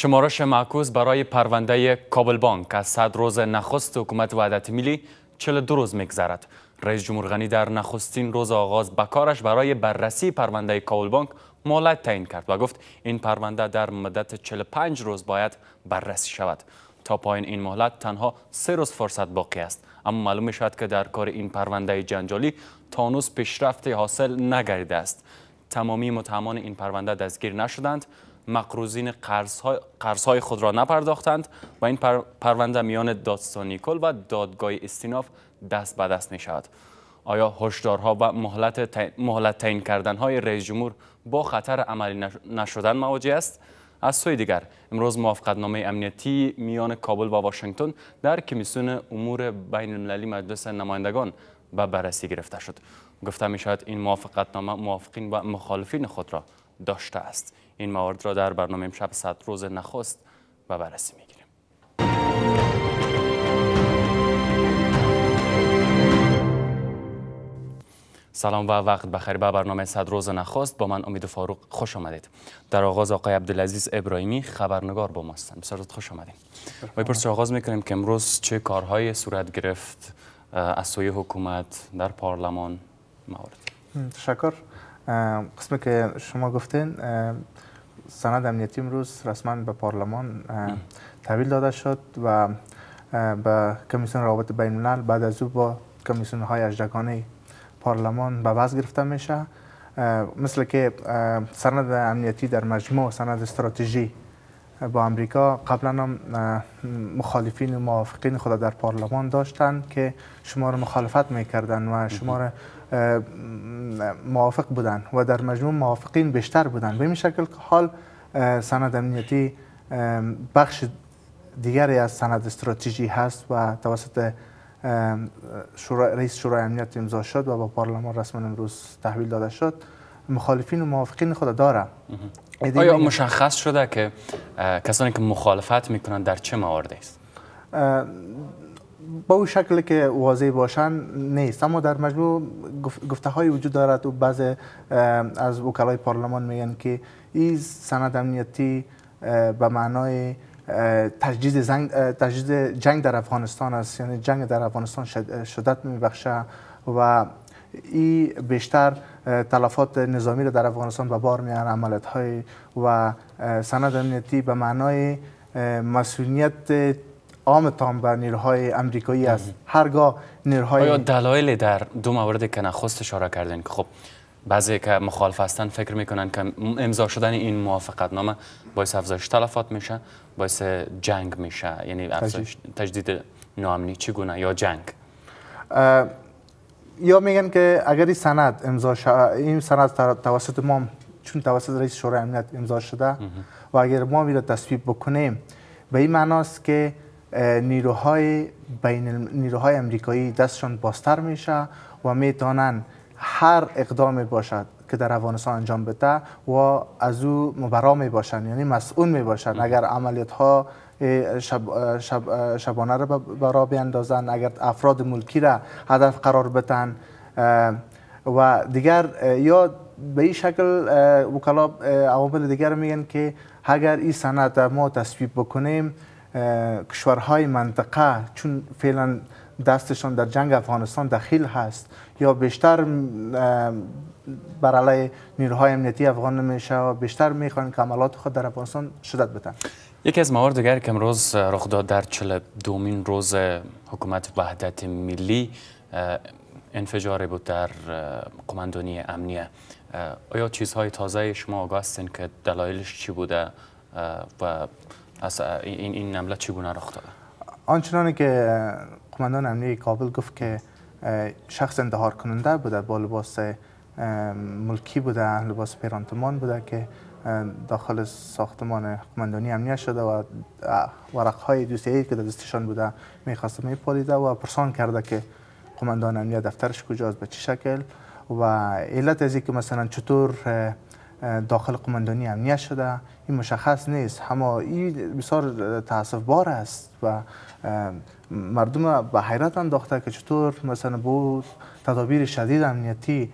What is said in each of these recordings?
شمارش معکوس برای پرونده کابل بانک از صد روز نخست حکومت وحدت ملی دو روز میگذرد رئیس جمهور غنی در نخستین روز آغاز به کارش برای بررسی پرونده کابل بانک مهلت تعیین کرد و گفت این پرونده در مدت 45 روز باید بررسی شود تا پایین این مهلت تنها سه روز فرصت باقی است اما معلوم شد شود که در کار این پرونده جنجالی تانوس پیشرفت حاصل نگردیده است تمامی متهمان این پرونده دستگیر نشدند مقروزین قرضهای خود را نپرداختند و این پرونده میان دادستانی کل و دادگاه استیناف دست به دست می شود آیا هشدارها و مهلت مهلت تعیین کردن های رئیس جمهور با خطر عملی نشدن مواجه است از سوی دیگر امروز موافقتنامه امنیتی میان کابل و واشنگتن در کمیسیون امور بین مجلس نمایندگان به بررسی گرفته شد گفته می این موافقتنامه موافقین و مخالفین خود را داشته است این موارد را در برنامه امشب صد روز نخست و بررسی میگیریم سلام و وقت بخیر به برنامه صد روز نخواست با من امید فاروق خوش آمدید در آغاز آقای عبدالعزیز ابراهیمی خبرنگار با ما هستند بسیار خوش آمدید و پرسش آغاز میکنیم که امروز چه کارهایی صورت گرفت از سوی حکومت در پارلمان موارد تشکر قسمی که شما گفتین سند امنیتی امروز رسما به پارلمان تحویل داده شد و به کمیسیون روابط بین الملل بعد از او با کمیسیون های اجدگانه پارلمان به وضع گرفته میشه مثل که سند امنیتی در مجموع سند استراتژی با امریکا قبلا هم مخالفین و موافقین خود در پارلمان داشتند که شما را مخالفت میکردن و شما را موافق بودن و در مجموع موافقین بیشتر بودن به این شکل که حال سند امنیتی بخش دیگری از سند استراتژی هست و توسط شورا، رئیس شورای امنیت امضا شد و با پارلمان رسما امروز تحویل داده شد مخالفین و موافقین خود داره آیا مشخص شده که کسانی که مخالفت میکنند در چه مواردی است با اون شکل که واضح باشن نیست اما در مجموع گفته های وجود دارد و بعض از وکلای پارلمان میگن که این سند امنیتی به معنای تجدید جنگ, تجدید جنگ در افغانستان است یعنی جنگ در افغانستان شدت میبخشه و این بیشتر تلفات نظامی در افغانستان به بار میان عملیات های و سند امنیتی به معنای مسئولیت عام تام بر نیروهای امریکایی است هرگاه نیروهای آیا دلایل در دو مورد که نخست اشاره کردین که خب بعضی که مخالف هستن فکر میکنن که امضا شدن این موافقت نامه باعث افزایش تلفات میشه باعث جنگ میشه یعنی افزایش تجدید نامنی چگونه یا جنگ یا میگن که اگر این سند امضا این سند توسط ما چون توسط رئیس شورای امنیت امضا شده و اگر ما را تصویب بکنیم به این معناست که نیروهای بین نیروهای امریکایی دستشان باستر میشه و میتونن هر اقدام باشد که در افغانستان انجام بده و از او مبرا می یعنی مسئول می اگر عملیات ها شبانه را برا اگر افراد ملکی را هدف قرار بتن و دیگر یا به این شکل وکلا عوامل دیگر میگن که اگر این سند ما تصویب بکنیم کشورهای منطقه چون فعلا دستشان در جنگ افغانستان دخیل هست یا بیشتر بر علیه نیروهای امنیتی افغان میشه و بیشتر میخوان که عملات خود در افغانستان شدت بدن یکی از موارد دیگر که امروز رخ داد در چل دومین روز حکومت وحدت ملی انفجاری بود در قماندانی امنیه آیا چیزهای تازه شما آگاه هستین که دلایلش چی بوده و از این, این نمله چگونه رخ داده آنچنان که قماندان امنی کابل گفت که شخص اندهار کننده بوده با لباس ملکی بوده لباس پیرانتمان بوده که داخل ساختمان قماندانی امنیه شده و ورق های دوسیه که در دستشان بوده میخواست میپالیده و پرسان کرده که قماندان امنیه دفترش کجاست به چه شکل و علت از که مثلا چطور داخل قماندانی امنیه شده این مشخص نیست این بسیار تاسف بار است و مردم به حیرت انداخته که چطور مثلا با تدابیر شدید امنیتی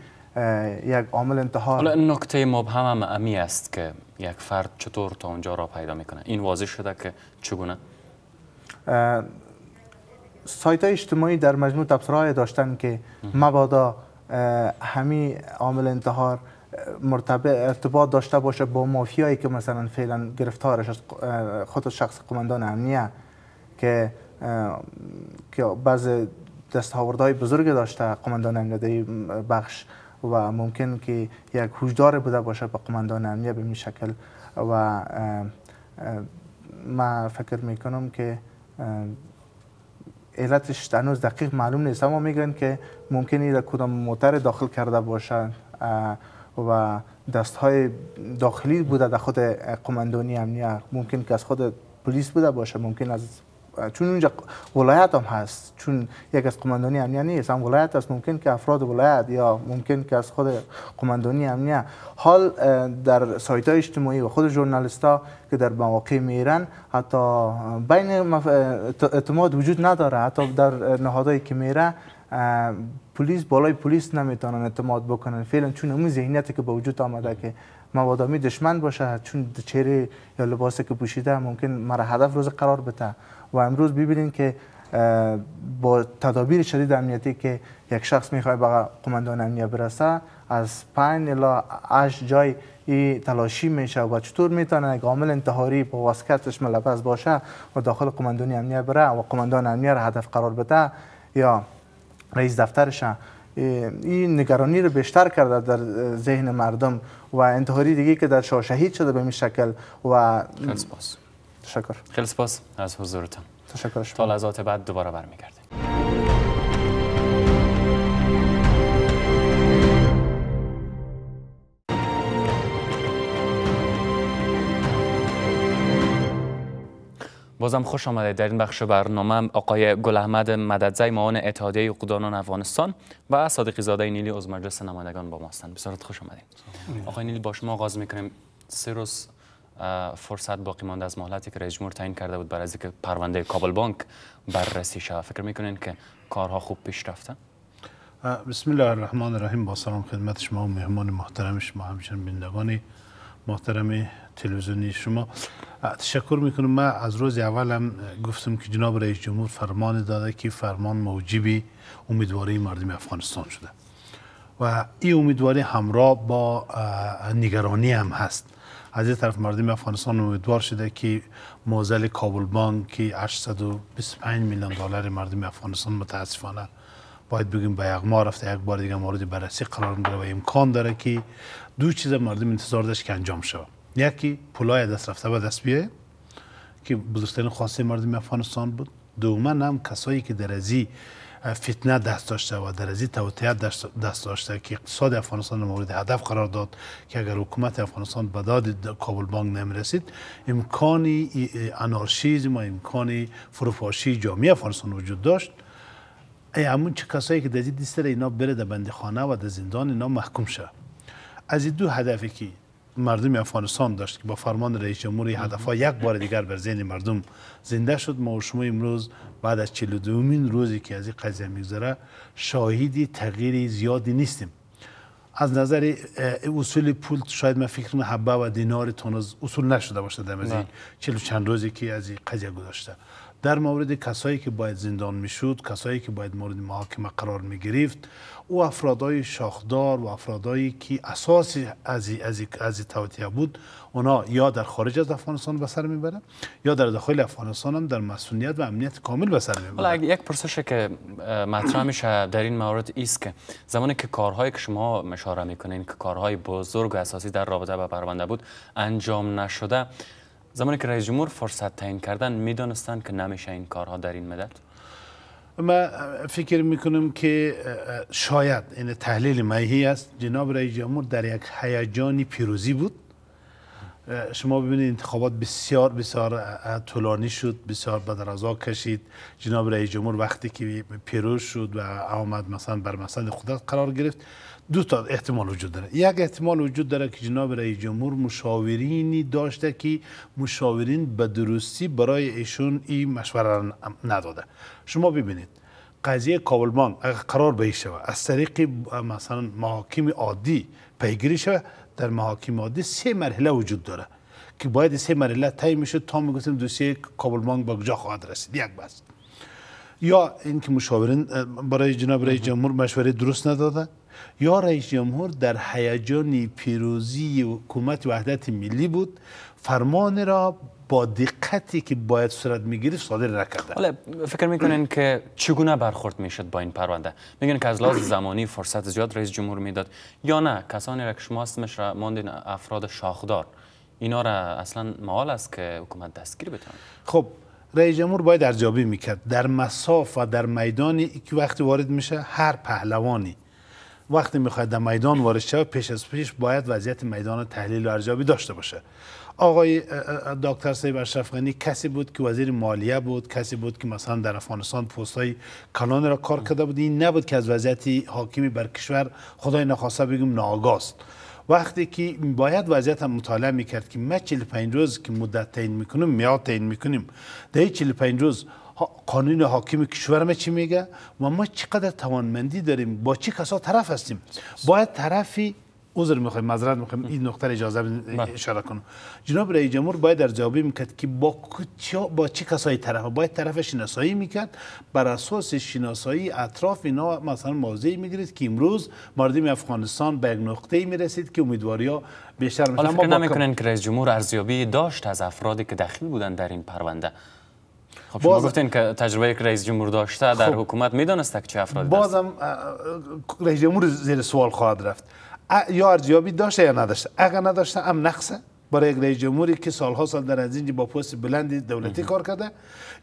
یک عامل انتحار حالا نکته مبهم هم امی است که یک فرد چطور تا اونجا را پیدا میکنه این واضح شده که چگونه سایت های اجتماعی در مجموع تبصره داشتن که مبادا همی عامل انتحار ارتباط داشته باشه با مافیایی که مثلا فعلا گرفتارش از خود شخص قماندان امنیه که که بعض دستاوردهای بزرگ داشته قماندان امنیه بخش و ممکن که یک هوشدار بوده باشه به قماندان امنیه به این شکل و ما فکر میکنم که علتش هنوز دقیق معلوم نیست اما میگن که ممکنی در کدام موتر داخل کرده باشن و دست های داخلی بوده در خود قماندانی امنیه ممکن که از خود پلیس بوده باشه ممکن از چون اونجا ولایت هم هست چون یک از قماندانی امنیه نیست هم ولایت هست ممکن که افراد ولایت یا ممکن که از خود قماندانی امنیه حال در سایت های اجتماعی و خود ژورنالیستا ها که در مواقع میرن حتی بین اعتماد وجود نداره حتی در نهادهایی که میره پلیس بالای پلیس نمیتونن اعتماد بکنن فعلا چون اون ذهنیتی که به وجود آمده که موادامی دشمن باشه چون چهره یا لباسی که پوشیده ممکن مرا هدف روز قرار بده و امروز ببینید که با تدابیر شدید امنیتی که یک شخص میخواد به قماندان امنیه برسه از 5 الا اش جای تلاشی میشه و چطور میتونه یک عامل انتحاری با واسکتش ملبس باشه و داخل قماندان امنیه بره و قماندان امنیه را هدف قرار بده یا رئیس دفترشان این نگرانی رو بیشتر کرده در ذهن مردم و انتحاری دیگه که در شاه شهید شده به این شکل و خیلی سپاس تشکر خیلی سپاس از حضورتان تشکر شما تا لحظات بعد دوباره برمیگردیم بازم خوش آمده در این بخش برنامه آقای گل احمد مددزی معاون اتحادیه اقدانان افغانستان و صادقی زاده نیلی از مجلس نمایندگان با ما هستند بسیارت خوش آمدید آقای نیلی با شما آغاز میکنیم سه روز فرصت باقی مانده از محلتی که رئیس جمهور تعیین کرده بود برای اینکه پرونده کابل بانک بررسی شود فکر میکنین که کارها خوب پیش رفته بسم الله الرحمن الرحیم با سلام خدمت شما و مهمان محترم شما همچنین محترم تلویزیونی شما تشکر میکنم من از روز اولم گفتم که جناب رئیس جمهور فرمان داده که فرمان موجبی امیدواری مردم افغانستان شده و این امیدواری همراه با نگرانی هم هست از این طرف مردم افغانستان امیدوار شده که موزل کابل بانک که 825 میلیون دلار مردم افغانستان متاسفانه باید بگیم به یغما رفته یک بار دیگه مورد بررسی قرار میگیره و امکان داره که دو چیز مردم انتظار داشت که انجام شود یکی پولای دست رفته به دست بیه که بزرگترین خواسته مردم افغانستان بود دوما هم کسایی که در ازی فتنه دست داشته و در ازی توطئه دست داشته که اقتصاد افغانستان مورد هدف قرار داد که اگر حکومت افغانستان به داد کابل بانک نمیرسید امکانی انارشیزم و امکانی فروپاشی جامعه افغانستان وجود داشت ای همون چه کسایی که دزی دیستر اینا بره در خانه و در زندان اینا محکوم شه از این دو هدفی که مردم افغانستان داشت که با فرمان رئیس جمهور ها یک بار دیگر بر ذهن مردم زنده شد ما شما امروز بعد از 42 روزی که از این قضیه میگذره شاهدی تغییری زیادی نیستیم از نظر اصول پول شاید ما فکر حبه و دینار تونز اصول نشده باشه در از این چند روزی که از این قضیه گذاشته در مورد کسایی که باید زندان میشد کسایی که باید مورد محاکمه قرار می گرفت او افرادای شاخدار و افرادایی که اساس از از از توطئه بود اونا یا در خارج از افغانستان به سر میبرن یا در داخل افغانستان هم در مسئولیت و امنیت کامل به سر میبرن یک پرسشه که مطرح میشه در این مورد ایست که زمانی که کارهایی که شما مشاره میکنین که کارهای بزرگ و اساسی در رابطه با پرونده بود انجام نشده زمانی که رئیس جمهور فرصت تعیین کردن میدانستند که نمیشه این کارها در این مدت من فکر میکنم که شاید این تحلیل مایهی است جناب رئیس جمهور در یک هیجانی پیروزی بود شما ببینید انتخابات بسیار بسیار طولانی شد بسیار بدرازا کشید جناب رئیس جمهور وقتی که پیروز شد و آمد مثلا بر مسند قدرت قرار گرفت دو تا احتمال وجود داره یک احتمال وجود داره که جناب رئیس جمهور مشاورینی داشته که مشاورین به درستی برای ایشون این مشوره نداده شما ببینید قضیه کابلمان اگر قرار به شود از طریق مثلا محاکم عادی پیگیری شود در محاکم عادی سه مرحله وجود داره که باید سه مرحله طی میشد تا میگفتیم دوسیه مانگ با کجا خواهد رسید یک بس یا اینکه مشاورین برای جناب رئیس جمهور مشوره درست نداده یا رئیس جمهور در هیجان پیروزی حکومت وحدت ملی بود فرمان را با دقتی که باید صورت میگیره صادر نکرده حالا فکر میکنین که چگونه برخورد میشد با این پرونده میگن که از لحاظ زمانی فرصت زیاد رئیس جمهور میداد یا نه کسانی را که شما اسمش را ماندین افراد شاخدار اینا را اصلا معال است که حکومت دستگیر بتونه خب رئیس جمهور باید ارزیابی میکرد در مساف و در میدانی که وقتی وارد میشه هر پهلوانی وقتی میخواد در میدان وارد شوه پیش از پیش باید وضعیت میدان تحلیل و ارزیابی داشته باشه آقای دکتر سیب اشرفغنی کسی بود که وزیر مالیه بود کسی بود که مثلا در افغانستان های کلان را کار کرده بود این نبود که از وضعیت حاکمی بر کشور خدای نخواسته بگم ناگاست. وقتی که باید وضعیت مطالعه میکرد که ما 45 روز که مدت تعیین میکنیم میاد تعیین میکنیم در 45 روز قانون حاکم کشور چی میگه و ما چقدر توانمندی داریم با چه کسا طرف هستیم باید طرفی عذر میخوایم مذرت میخوایم این نقطه اجازه اشاره کنم جناب رئیس جمهور باید در جوابی میکرد که با چه با چه کسایی طرف باید طرف شناسایی میکرد بر اساس شناسایی اطراف اینا مثلا موضعی میگیرید که امروز مردم افغانستان به یک نقطه میرسید که امیدواریا بیشتر میشن حالا فکر نمیکنن که رئیس جمهور ارزیابی داشت از افرادی که دخیل بودن در این پرونده خب شما گفتین که تجربه یک رئیس جمهور داشته در خب. حکومت میدونست که چه افرادی بازم رئیس جمهور زیر سوال خواهد رفت یا ارزیابی داشته یا نداشته اگر نداشته هم نقصه برای یک رئیس جمهوری که سالها سال در از با پست بلندی دولتی کار کرده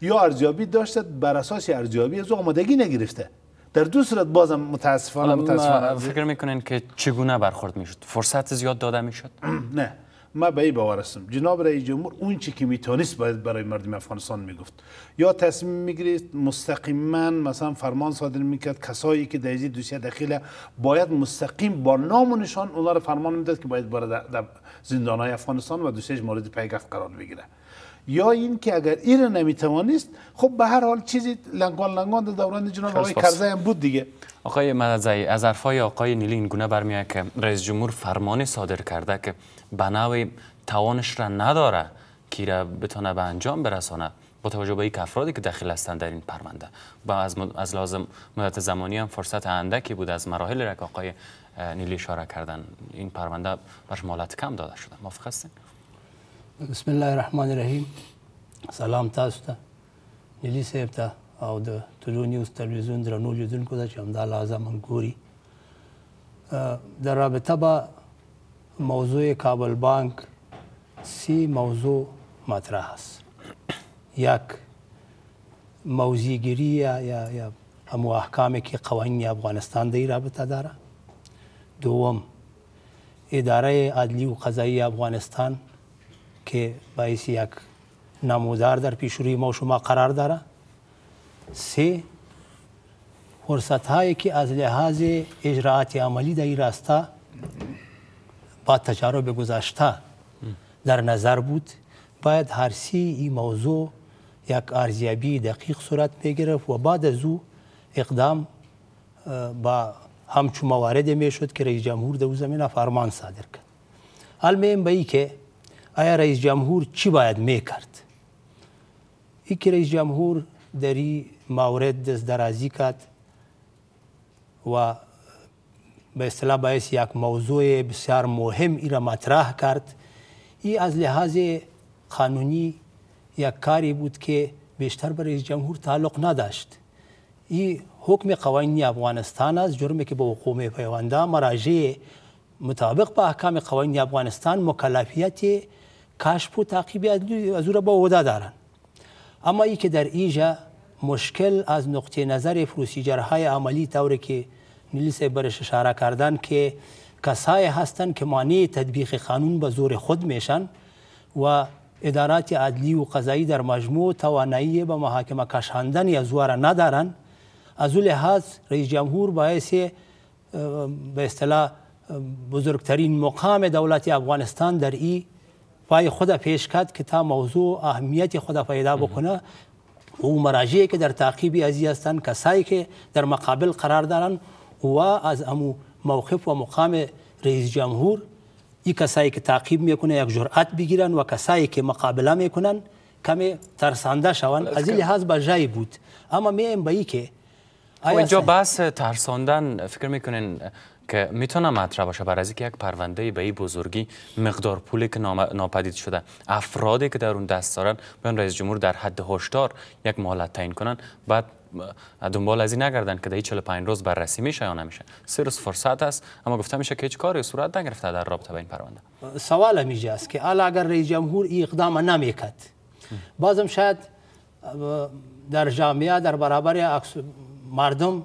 یا ارزیابی داشته بر اساس ارزیابی از آمادگی نگرفته در دو صورت بازم متاسفانه متاسفانه فکر میکنین که چگونه برخورد میشد فرصت زیاد داده میشد نه ما به این جناب رئیس جمهور اون چی که میتونست باید برای مردم افغانستان میگفت یا تصمیم میگرفت مستقیما مثلا فرمان صادر میکرد کسایی که در دوسیه داخل باید مستقیم با نام و نشان اونها رو فرمان میداد که باید برای زندان های افغانستان و دوسیه مورد پیگفت قرار بگیره یا این که اگر این رو نمیتوانست خب به هر حال چیزی لنگان لنگان در دوران جناب آقای کرزه هم بود دیگه آقای مدزعی از حرفای آقای نیلی این گونه برمیاد که رئیس جمهور فرمان صادر کرده که بناوی توانش را نداره که را بتونه به انجام برسانه با توجه به این افرادی که داخل هستند در این پرونده با از, لازم مدت زمانی هم فرصت اندکی بود از مراحل را آقای نیلی اشاره کردن این پرونده برش مالت کم داده شده موافق هستین بسم الله الرحمن الرحیم سلام تاسو ته نیلی صاحب ته او د ټولو نیوز تلویزیون درنو لیدونکو ته چې همدا لحظه موږ ګوري د رابطه به موضوع کابل بانک سی موضوع مطرح است یک موزیگیری یا یا, یا همو احکامی که قوانین افغانستان دی رابطه داره دوم اداره عدلی و قضایی افغانستان که باعث یک نمودار در پیش روی ما و شما قرار داره سه فرصت هایی که از لحاظ اجراعات عملی در این راستا با تجارب گذشته در نظر بود باید هر سی این موضوع یک ارزیابی دقیق صورت می گرفت و بعد از او اقدام با همچون موارد می شد که رئیس جمهور در زمینه فرمان صادر کرد المهم به که آیا رئیس جمهور چی باید میکرد ای که رئیس جمهور در این مورد دست درازی کرد و به اصطلاح باعث یک موضوع بسیار مهم ای را مطرح کرد ای از لحاظ قانونی یک کاری بود که بیشتر به رئیس جمهور تعلق نداشت ای حکم قوانین افغانستان است جرمی که به حقوق پیونده مراجع مطابق با احکام قوانین افغانستان مکلفیت کاشپو تعقیبی از او را با ودا دارن اما ای که در ایجا مشکل از نقطه نظر پروسیجرهای عملی طوری که نیلیس برش اشاره کردن که کسایی هستند که مانع تطبیق قانون به زور خود میشن و ادارات عدلی و قضایی در مجموع توانایی به محاکمه کشاندن یا زور ندارن از اون لحاظ رئیس جمهور باعث به اصطلاح بزرگترین مقام دولت افغانستان در ای پای خدا پیش کرد که تا موضوع اهمیت خدا پیدا بکنه او مراجعی که در تعقیب ازی هستند کسایی که در مقابل قرار دارن و از امو موقف و مقام رئیس جمهور این کسایی که تعقیب میکنه یک جرأت بگیرن و کسایی که مقابله میکنن کمی ترسانده شون از این لحاظ بجای بود اما میایم به که اینجا بحث ترساندن فکر میکنین که میتونه مطرح باشه برای اینکه یک پرونده به این بزرگی مقدار پولی که ناپدید شده افرادی که در اون دست دارن بیان رئیس جمهور در حد هشدار یک مهلت تعیین کنن بعد دنبال از این نگردن که در 45 روز بررسی میشه یا نمیشه سه روز فرصت است اما گفته میشه که هیچ کاری صورت نگرفته در رابطه با این پرونده سوال میجه است که الا اگر رئیس جمهور این اقدام نمیکرد بازم شاید در جامعه در برابر مردم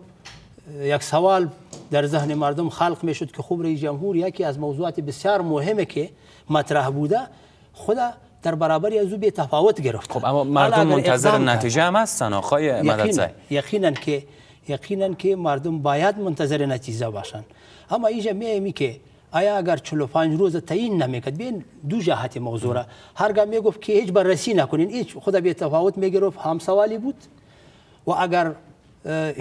یک سوال در ذهن مردم خلق میشد که خوب رئیس جمهور یکی از موضوعات بسیار مهمه که مطرح بوده خدا در برابری از او به تفاوت گرفت خب اما مردم منتظر نتیجه هم هستن آقای مدد یقینا که یقینا که مردم باید منتظر نتیجه باشن اما اینجا میایمی که آیا اگر 45 روز تعیین نمیکرد بین دو جهت موضوع را هرگاه میگفت که هیچ بررسی نکنین هیچ خدا به تفاوت میگرفت هم سوالی بود و اگر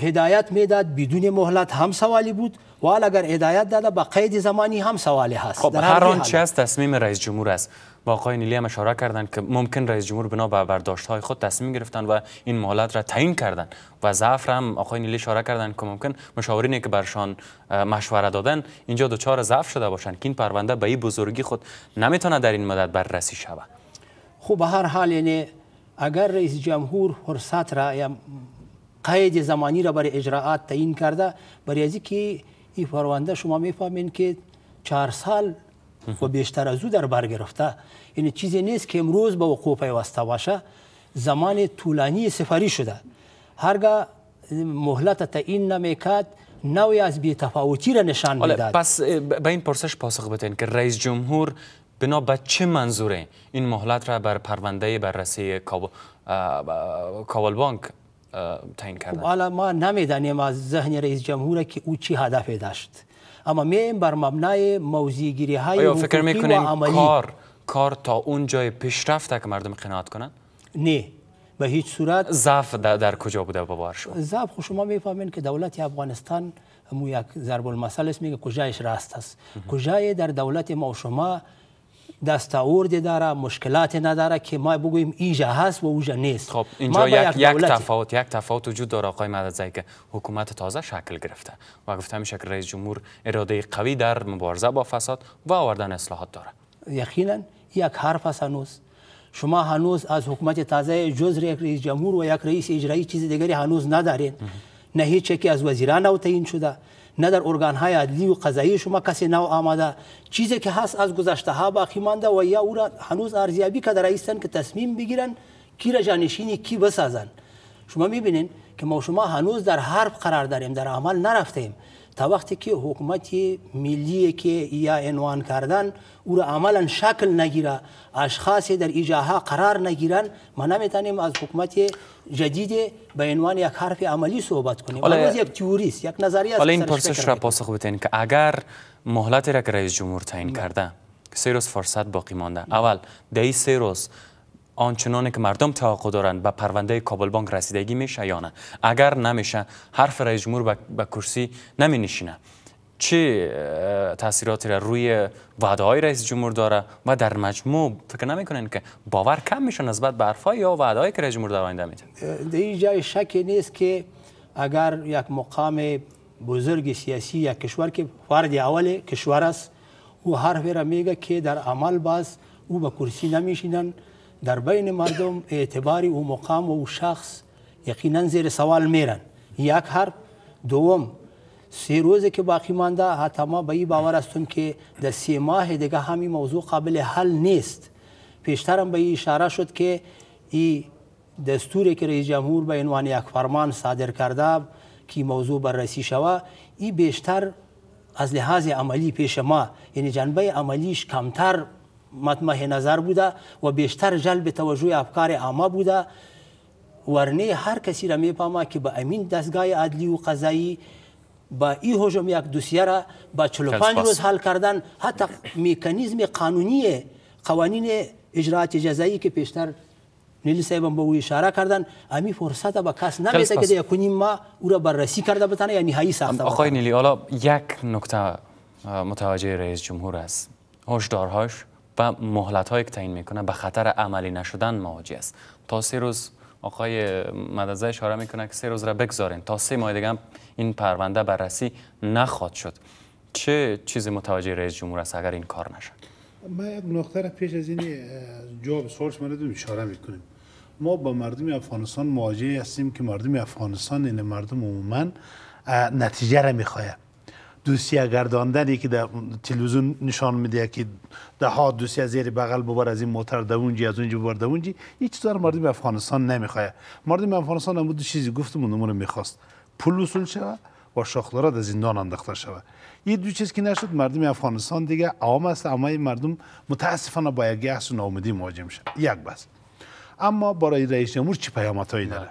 هدایت میداد بدون مهلت هم سوالی بود و اگر هدایت داده با قید زمانی هم سوالی هست خب هر چه است تصمیم رئیس جمهور است با آقای نیلی هم اشاره کردند که ممکن رئیس جمهور بنا به برداشت های خود تصمیم گرفتن و این مهلت را تعیین کردند و ضعف هم آقای نیلی اشاره کردند که ممکن مشاورینی که برشان مشوره دادن اینجا دو چهار ضعف شده باشند که این پرونده به این بزرگی خود نمیتونه در این مدت بررسی شود خب هر حال یعنی اگر رئیس جمهور فرصت را یا قید زمانی را برای اجراعات تعیین کرده برای از که این پرونده شما میفهمین که چهار سال و بیشتر از او در بر این یعنی چیزی نیست که امروز به وقوع پیوسته باشه زمان طولانی سفری شده هرگاه مهلت تعیین نمیکرد نوی از بیتفاوتی را نشان میداد پس به این پرسش پاسخ بتین که رئیس جمهور بنا به چه منظوره این مهلت را بر پرونده بررسی کابل بانک تعیین خب، کردن حالا ما نمیدانیم از ذهن رئیس جمهور که او چی هدفی داشت اما میم بر مبنای موضوع گیری های فکر کار کار تا اون جای پیشرفت که مردم قناعت کنن نه به هیچ صورت ضعف در, کجا بوده با ضعف خب شما میفهمین که دولت افغانستان مو یک ضرب المثل است میگه کجایش راست است کجای در دولت ما و شما دستاورد داره مشکلات نداره که ما بگوییم ایجا هست و اوجا نیست خب اینجا یک, تفاوت وجود داره آقای مددزی که حکومت تازه شکل گرفته و گفته میشه که رئیس جمهور اراده قوی در مبارزه با فساد و آوردن اصلاحات داره یقینا یک حرف است هنوز شما هنوز از حکومت تازه جز رئیس جمهور و یک رئیس اجرایی چیز دیگری هنوز ندارین نه هیچ از وزیران او تعیین شده نه در ارگان های عدلی و قضایی شما کسی نو آمده چیزی که هست از گذشته ها باقی مانده و یا او هنوز ارزیابی در ایستن که تصمیم بگیرن کی را جانشینی کی بسازن شما میبینین که ما شما هنوز در حرب قرار داریم در عمل نرفتیم تا وقتی که حکومت ملی که یا عنوان کردن او را عملا شکل نگیره اشخاص در ایجاها قرار نگیرن ما نمیتونیم از حکومت جدید به عنوان یک حرف عملی صحبت کنیم حالا یک تیوریست یک نظریه است این پرسش را پاسخ بدین که اگر مهلت را که رئیس جمهور تعیین بله. کرده سه روز فرصت باقی مانده اول ده سه روز آنچنانه که مردم توقع دارند به پرونده کابل بانک رسیدگی میشه یا نه اگر نمیشه حرف رئیس جمهور به کرسی نمی نشینه چه تاثیراتی را روی وعده های رئیس جمهور داره و در مجموع فکر کنین که باور کم میشه نسبت به حرف یا وعده های که رئیس جمهور در آینده میده در جای شک نیست که اگر یک مقام بزرگ سیاسی یا کشور که فرد اول کشور است او حرف را که در عمل باز او به کرسی نمیشینند در بین مردم اعتبار او مقام و او شخص یقینا زیر سوال میرن یک حرف دوم سه روزه که باقی مانده حتی ما به این باور هستم که در سه ماه دیگه همین موضوع قابل حل نیست پیشترم به این اشاره شد که این دستوری که رئیس جمهور به عنوان یک فرمان صادر کرده که موضوع بررسی شوه این بیشتر از لحاظ عملی پیش ما یعنی جنبه عملیش کمتر مطمئن نظر بوده و بیشتر جلب توجه افکار عامه بوده ورنه هر کسی را میپاما که به امین دستگاه عدلی و قضایی با این حجم یک دوسیه را با 45 روز حل کردن حتی میکانیزم قانونی قوانین اجرات جزایی که پیشتر نیلی صاحب به او اشاره کردن امی فرصت به کس نمیده که یکونیم ما او را بررسی کرده بتانه یعنی نهایی ساخته آقای نیلی حالا یک نکته متوجه رئیس جمهور است هشدارهاش و مهلت هایی که تعیین میکنه به خطر عملی نشدن مواجه است تا سه روز آقای مدزه اشاره میکنه که سه روز را بگذارین تا سه ماه دیگه این پرونده بررسی نخواد شد چه چیزی متوجه رئیس جمهور است اگر این کار نشد من یک نقطه را پیش از این جواب سوالش من اشاره میکنیم ما با مردم افغانستان مواجه هستیم که مردم افغانستان این یعنی مردم عموما نتیجه را میخواهد دوسیه گرداندنی که در تلویزیون نشان میده که ده ها دوسیه زیر بغل ببر از این موتر ده اونجی از اونجی ببر ده اونجی هیچ مردم افغانستان نمیخواد مردم افغانستان هم دو چیزی گفتم اونم رو میخواست پول وصول شوه و شاخلارا در زندان انداخته شوه یه دو چیز که نشد مردم افغانستان دیگه عام است اما مردم متاسفانه با یک گحس و ناامیدی مواجه میشن یک بس اما برای رئیس جمهور چی پیاماتای داره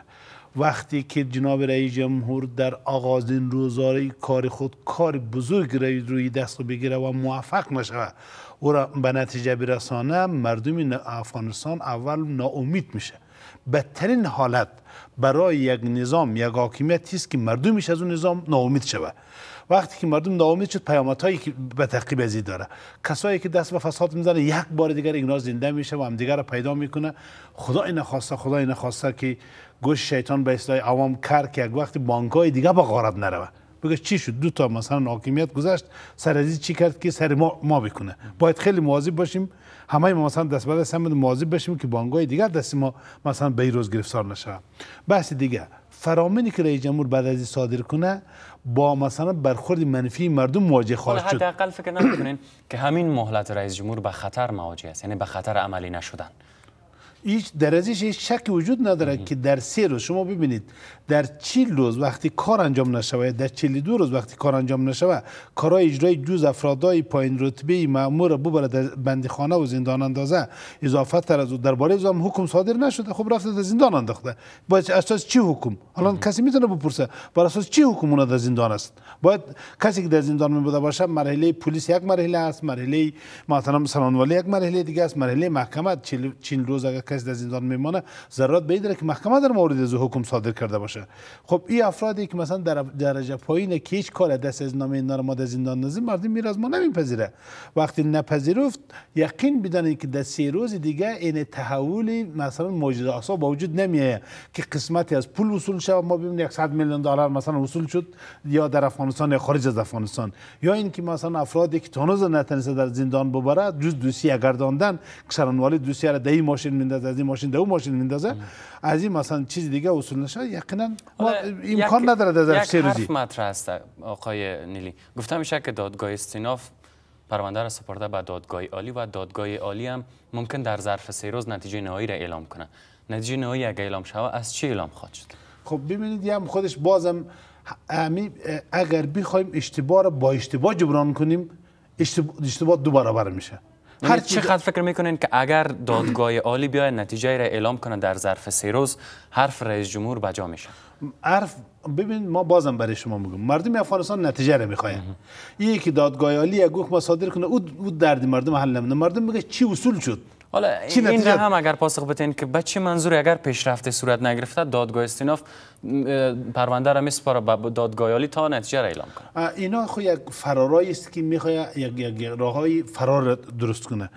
وقتی که جناب رئیس جمهور در آغازین روزهای کار خود کار بزرگ روی, روی دست رو بگیره و موفق نشود او را به نتیجه برسانه مردم افغانستان اول ناامید میشه بدترین حالت برای یک نظام یک حاکمیتی است که مردمش از اون نظام ناامید شود وقتی که مردم ناامید شد هایی که به تعقیب ازی داره کسایی که دست به فساد میزنه یک بار دیگر اینا زنده میشه و دیگر رو پیدا میکنه خدا خواسته خدا این خواسته که گوش شیطان به اصلاح عوام کار که یک بانک های دیگه به غارت نروه بگه چی شد دو تا مثلا حاکمیت گذشت سر از چی کرد که سر ما ما بکنه باید خیلی مواظب باشیم همه ما مثلا دست به سمد مواظب باشیم که بانگای دیگر دست ما مثلا به روز گرفتار نشه بحث دیگه فرامینی که رئیس جمهور بعد از صادر کنه با مثلا برخورد منفی مردم مواجه خواهد شد حداقل فکر نمیکنین که همین مهلت رئیس جمهور به خطر مواجه است یعنی به خطر عملی نشدن هیچ در ازش هیچ شکی وجود نداره که در سه روز شما ببینید در چیل روز وقتی کار انجام نشود در چیل دو روز وقتی کار انجام نشود کارای اجرای جز افرادای پایین رتبه مامور ببره در بندیخانه و زندان اندازه اضافه تر از درباره از هم حکم صادر نشده خب رفته در زندان انداخته با اساس چی حکم الان کسی میتونه بپرسه بر اساس چی حکم اون در زندان است باید کسی که در زندان می بوده باشه مرحله پلیس یک مرحله است مرحله محترم سنانوالی یک مرحله دیگه است مرحله محکمه چین روز اگر کسی در زندان میمانه ضرورت به که محکمه در مورد حکم صادر کرده باشه باشه خب این افرادی که مثلا در درجه پایین که هیچ کار دست از نام اینا ما در زندان نزیم مردم میره ما نمیپذیره وقتی نپذیرفت یقین بدانید که در سه روز دیگه این تحولی مثلا موجود اصلا با وجود نمیه که قسمتی از پول وصول شد ما ببینیم 100 میلیون دلار مثلا وصول شد یا در افغانستان یا خارج از افغانستان یا اینکه مثلا افرادی که تونز نتنسه در زندان ببره جز دوسیه گرداندن والی دوسیه را دهی ماشین میندازه از این ماشین دهو ماشین میندازه از این مثلا چیز دیگه وصول نشه یقینا میکنن ما امکان ندارد از طرف سه روزی یک مطرح است آقای نیلی گفتم که دادگاه استیناف پرونده را سپرده به دادگاه عالی و دادگاه عالی هم ممکن در ظرف سه روز نتیجه نهایی را اعلام کنه نتیجه نهایی اگر اعلام شود از چه اعلام خواهد شد خب ببینید هم خودش بازم امی اگر بخوایم اشتباه را با اشتباه جبران کنیم اشتباه دو برابر میشه هر یعنی چقدر فکر میکنین که اگر دادگاه عالی بیاید نتیجه را اعلام کنه در ظرف سه روز حرف رئیس جمهور بجا میشه حرف ببین ما بازم برای شما میگم مردم افغانستان نتیجه را میخواین یکی دادگاه عالی یک حکم صادر کنه او درد مردم حل نمیده مردم میگه چی اصول شد حالا این را هم اگر پاسخ بتین که به چه منظور اگر پیشرفت صورت نگرفته دادگاه استیناف پرونده را میسپاره به تا نتیجه را اعلام کنه اینا خو یک فرارای است که میخواد یک, یک فرار درست کنه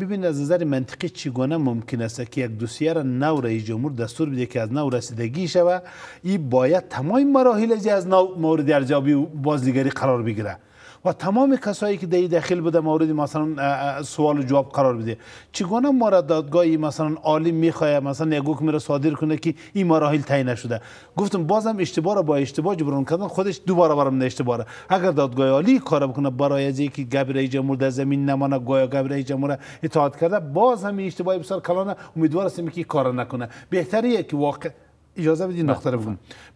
ببین از نظر منطقی چگونه ممکن است که یک دوسیه را نو رئیس جمهور دستور بده که از نو رسیدگی شوه این باید تمام مراحل از نو مورد ارزیابی و بازنگری قرار بگیره و تمام کسایی که دی داخل بوده مورد مثلا سوال و جواب قرار بده چگونه ما را دادگاهی مثلا عالی میخواه مثلا یک حکم را صادر کنه که این مراحل تعیین نشده گفتم بازم اشتباه را با اشتباه جبران کردن خودش دوباره برام اشتباه اگر دادگاه عالی کار بکنه برای از اینکه گبر جمهور در زمین نمانه گویا گبر جمهور اطاعت کرده باز هم اشتباهی بسیار کلانه امیدوار هستیم که کار نکنه بهتریه که واقع اجازه بدید بله. نقطه رو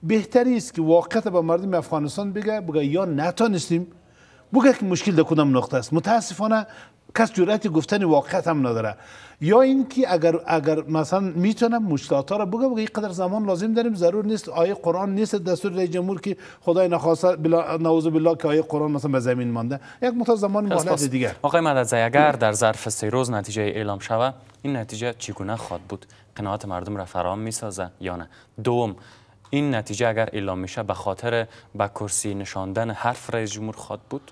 بهتری است که واقعیت به مردم افغانستان بگه بگه یا نتانستیم بگه که مشکل در کدام نقطه است متاسفانه کس جرأت گفتن واقعیت هم نداره یا اینکه اگر اگر مثلا میتونم مشکلات را بگم بگم قدر زمان لازم داریم ضرور نیست آیه قرآن نیست دستور رئیس جمهور که خدای نخواسته بلا نعوذ بالله که آیه قرآن مثلا به زمین مانده یک متا زمان مهلت دیگه آقای مددزی اگر در ظرف سه روز نتیجه اعلام شود این نتیجه چگونه خواهد بود قناعت مردم را فرام میسازه یا نه دوم این نتیجه اگر اعلام میشه به خاطر به کرسی نشاندن حرف رئیس جمهور خواهد بود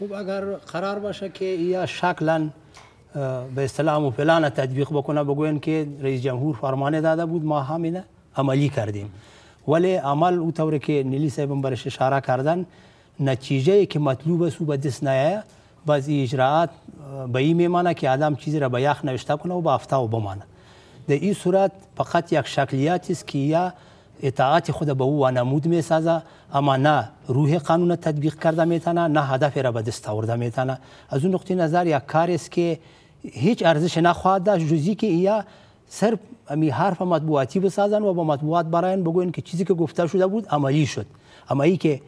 خب اگر قرار باشه که یا شکلا به اصطلاح فلان تطبیق بکنه بگوین که رئیس جمهور فرمانه داده بود ما همینه عملی کردیم ولی عمل او طوری که نیلی صاحب برش اشاره کردن نتیجه که مطلوب است او به دست نیایه بعضی اجراعات به این میمانه که آدم چیزی را به یخ نوشته کنه و به هفته و بمانه در این صورت فقط یک شکلیات است که یا اطاعت خود به او وانمود میسازه اما نه روح قانون تطبیق کرده میتونه نه هدف را به دست آورده میتونه از اون نقطه نظر یک کاری است که هیچ ارزش نخواهد داشت جزی که یا صرف امی حرف مطبوعاتی بسازن و با مطبوعات براین بگوین که چیزی که گفته شده بود عملی شد اما ای که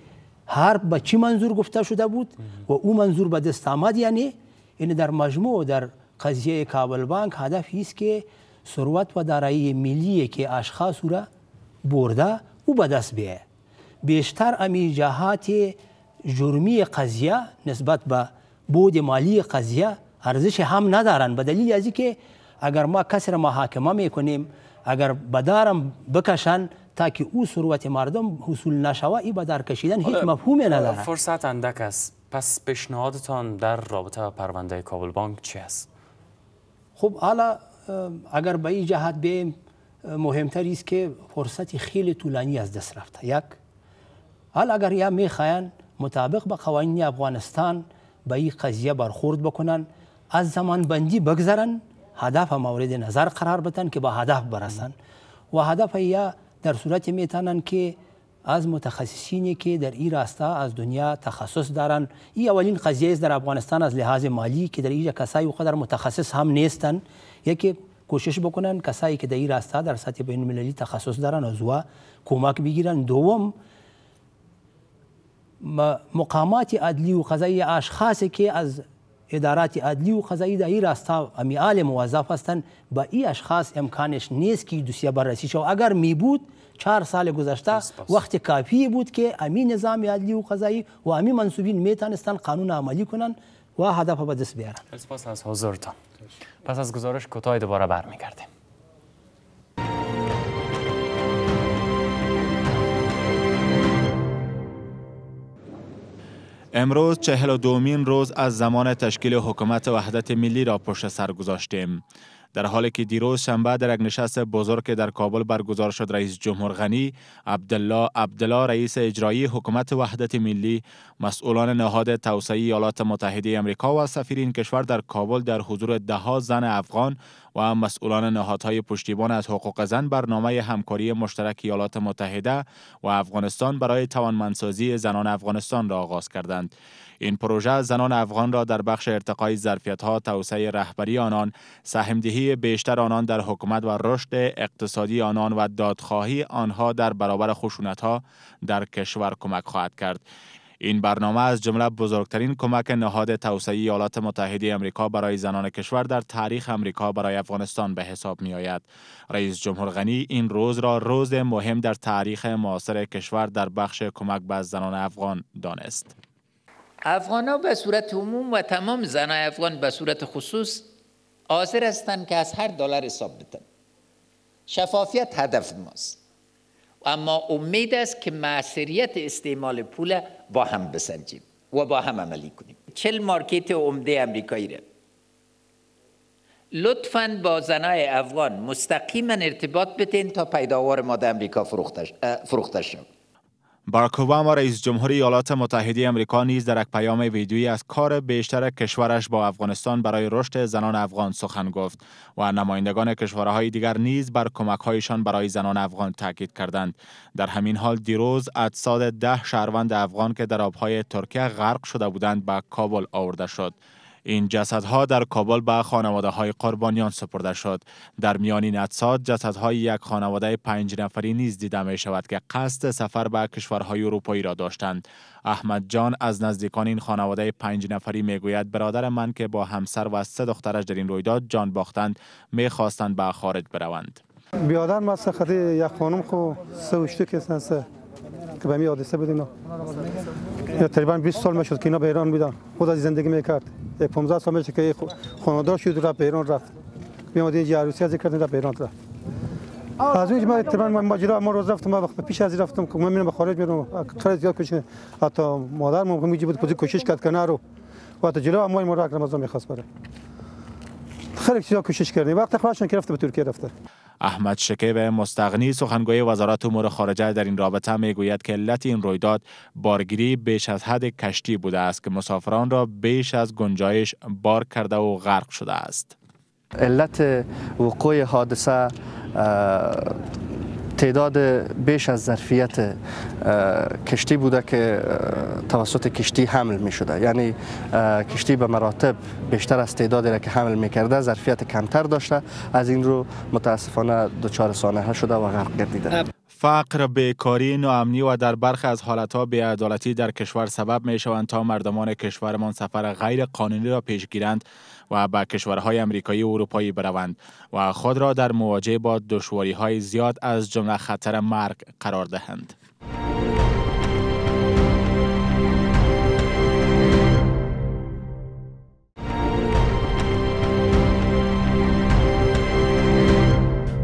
حرف به چی منظور گفته شده بود و او منظور به دست آمد یعنی این در مجموع در قضیه کابل بانک هدف است که ثروت و دارایی ملی که اشخاص را برده او به دست بیه بیشتر امی جهات جرمی قضیه نسبت به بود مالی قضیه ارزش هم ندارن به دلیل از که اگر ما کسی را محاکمه میکنیم اگر بدارم بکشن تا که او ثروت مردم حصول نشوه ای بدار کشیدن هیچ مفهومی نداره فرصت اندک است پس پیشنهادتان در رابطه با پرونده کابل بانک چی است خب حالا اگر به این جهت بیم مهمتر است که فرصت خیلی طولانی از دست رفته یک حال اگر یا میخواین مطابق به قوانین افغانستان به این قضیه برخورد بکنن از زمان بندی بگذرن هدف مورد نظر قرار بتن که به هدف برسن و هدف یا در صورت میتونن که از متخصصینی که در این راستا از دنیا تخصص دارن این اولین قضیه است در افغانستان از لحاظ مالی که در اینجا کسایی خود در متخصص هم نیستن یکی کوشش بکنن کسایی که در این راستا در سطح بین المللی تخصص دارن از او کمک بگیرن دوم مقامات عدلی و قضایی اشخاصی که از ادارات عدلی و قضایی در این راستا امیال موظف هستند با این اشخاص امکانش نیست که دوسیه بررسی شو اگر می بود چهار سال گذشته وقت کافی بود که امی نظام عدلی و قضایی و امی منصوبین میتونستن قانون عملی کنن و هدف به دست بیارن سپاس از حضورتان پس از گزارش کوتاه دوباره برمیگردیم امروز چهل و دومین روز از زمان تشکیل حکومت وحدت ملی را پشت سر گذاشتیم. در حالی که دیروز شنبه در یک نشست بزرگ در کابل برگزار شد رئیس جمهور غنی عبدالله عبدالله رئیس اجرایی حکومت وحدت ملی مسئولان نهاد توسعه ایالات متحده امریکا و سفیر این کشور در کابل در حضور دهها زن افغان و مسئولان نهادهای پشتیبان از حقوق زن برنامه همکاری مشترک ایالات متحده و افغانستان برای توانمندسازی زنان افغانستان را آغاز کردند این پروژه زنان افغان را در بخش ارتقای ها توسعه رهبری آنان، سهمدهی بیشتر آنان در حکومت و رشد اقتصادی آنان و دادخواهی آنها در برابر ها در کشور کمک خواهد کرد. این برنامه از جمله بزرگترین کمک نهاد توسعه ایالات متحده آمریکا برای زنان کشور در تاریخ آمریکا برای افغانستان به حساب می آید. رئیس جمهور غنی این روز را روز مهم در تاریخ معاصر کشور در بخش کمک به زنان افغان دانست. افغان ها به صورت عموم و تمام زنان افغان به صورت خصوص حاضر هستند که از هر دلار حساب بدن. شفافیت هدف ماست. اما امید است که معصریت استعمال پول با هم بسنجیم و با هم عملی کنیم چل مارکت عمده امریکایی را لطفا با زنای افغان مستقیما ارتباط بتین تا پیداوار ما در امریکا فروختش, فروختش شد باراک اوباما رئیس جمهوری ایالات متحده امریکا نیز در یک پیام ویدیویی از کار بیشتر کشورش با افغانستان برای رشد زنان افغان سخن گفت و نمایندگان کشورهای دیگر نیز بر کمکهایشان برای زنان افغان تاکید کردند در همین حال دیروز اجساد ده شهروند افغان که در آبهای ترکیه غرق شده بودند به کابل آورده شد این جسدها در کابل به خانواده های قربانیان سپرده شد در میان این جسد جسدهای یک خانواده پنج نفری نیز دیده می شود که قصد سفر به کشورهای اروپایی را داشتند احمد جان از نزدیکان این خانواده پنج نفری میگوید برادر من که با همسر و سه دخترش در این رویداد جان باختند خواستند به خارج بروند بیادر سخته یک خانم خو خب سه که به می حادثه بود اینا تقریبا 20 سال میشد که اینا به ایران بودن خود از زندگی میکرد 15 سال میشه که خانواده شد رفت به ایران رفت اومد اینجا عروسی از کردن به ایران رفت از اونجا ما تقریبا ماجرا ما روز رفتم وقت پیش از رفتم که من به خارج میرم خیلی زیاد کوشش حتی مادر ممکن میجی بود کوشش کرد کنه رو و حتی جلو ما مرا رمضان میخواست بره خیلی زیاد کوشش کردیم وقت خلاصون گرفته به ترکیه رفته احمد شکیب مستغنی سخنگوی وزارت امور خارجه در این رابطه میگوید که علت این رویداد بارگیری بیش از حد کشتی بوده است که مسافران را بیش از گنجایش بار کرده و غرق شده است علت وقوع حادثه تعداد بیش از ظرفیت کشتی بوده که توسط کشتی حمل می شده یعنی کشتی به مراتب بیشتر از تعدادی را که حمل می کرده ظرفیت کمتر داشته از این رو متاسفانه چهار سانه شده و غرق گردیده فقر، بیکاری، ناامنی و در برخی از حالتها بیعدالتی در کشور سبب می شوند تا مردمان کشورمان سفر غیر قانونی را پیش گیرند و به کشورهای امریکایی و اروپایی بروند و خود را در مواجهه با دشواری های زیاد از جمله خطر مرگ قرار دهند.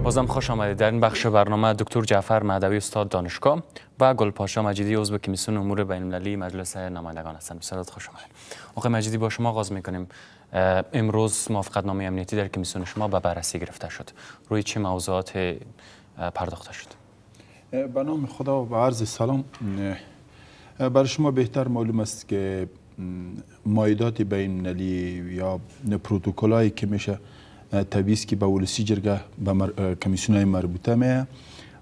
بازم خوش آمدید در این بخش برنامه دکتر جعفر مهدوی استاد دانشگاه و گلپاشا مجیدی عضو کمیسیون امور بین مجلس نمایندگان هستند بسیار خوش آمدید آقای مجیدی با شما آغاز میکنیم امروز موافقتنامه امنیتی در کمیسیون شما به بررسی گرفته شد روی چه موضوعات پرداخته شد به نام خدا و عرض سلام برای شما بهتر معلوم است که مایدات بین یا هایی که میشه تبیز که به ولسی جرگه به مر... کمیسیون مربوطه میه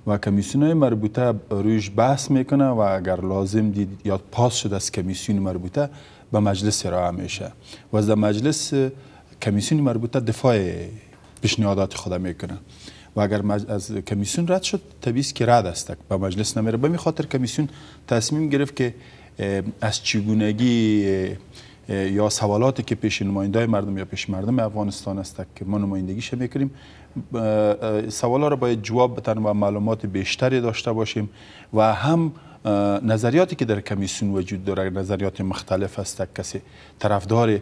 و کمیسیون مربوطه رویش بحث میکنه و اگر لازم دید یا پاس شده از کمیسیون مربوطه به مجلس را میشه و از مجلس کمیسیون مربوطه دفاع پیشنهادات خود میکنه و اگر از کمیسیون رد شد تبیس که رد است به مجلس نمیره به خاطر کمیسیون تصمیم گرفت که از چگونگی یا سوالاتی که پیش نماینده مردم یا پیش مردم افغانستان است که ما نمایندگیش میکنیم سوالا را باید جواب بتن و معلومات بیشتری داشته باشیم و هم نظریاتی که در کمیسیون وجود داره نظریات مختلف است کسی طرفدار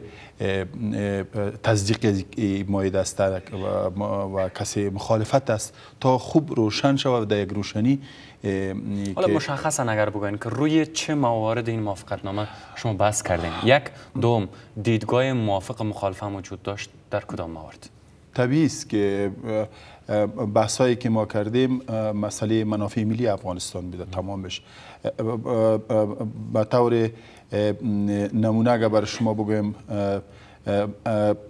تصدیق ماید است و کسی مخالفت است تا خوب روشن شود در یک روشنی حالا مشخصا اگر بگوین که روی چه موارد این موافقتنامه شما بحث کردین یک دوم دیدگاه موافق مخالف هم وجود داشت در کدام موارد طبیعی است که بحث که ما کردیم مسئله منافع ملی افغانستان بوده تمامش به طور نمونه اگر بر شما بگویم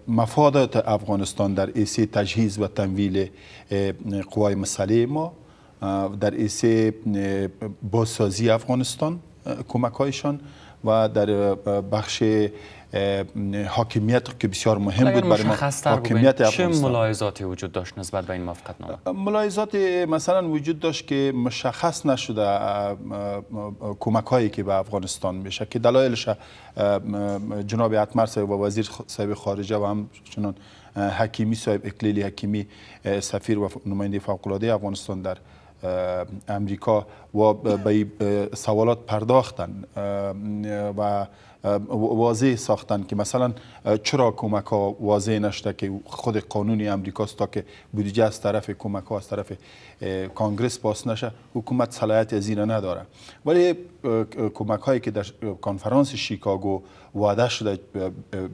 مفادات افغانستان در ایسی تجهیز و تنویل قوای مسئله ما در ایسی بازسازی افغانستان کمک و در بخش حاکمیت که بسیار مهم بود برای ما حاکمیت چه ملاحظاتی وجود داشت نسبت به این موافقت نامه ملاحظات مثلا وجود داشت که مشخص نشده کمک هایی که به افغانستان میشه که دلایلش جناب اتمر صاحب و وزیر صاحب خارجه و هم چنان حکیمی صاحب اکلیلی حکیمی سفیر و نماینده فوق افغانستان در امریکا و به سوالات پرداختن و واضح ساختن که مثلا چرا کمک ها واضح نشده که خود قانون امریکاست تا که بودجه از طرف کمک ها از طرف کانگرس پاس نشه حکومت صلاحیت از این نداره ولی کمک هایی که در کنفرانس شیکاگو وعده شده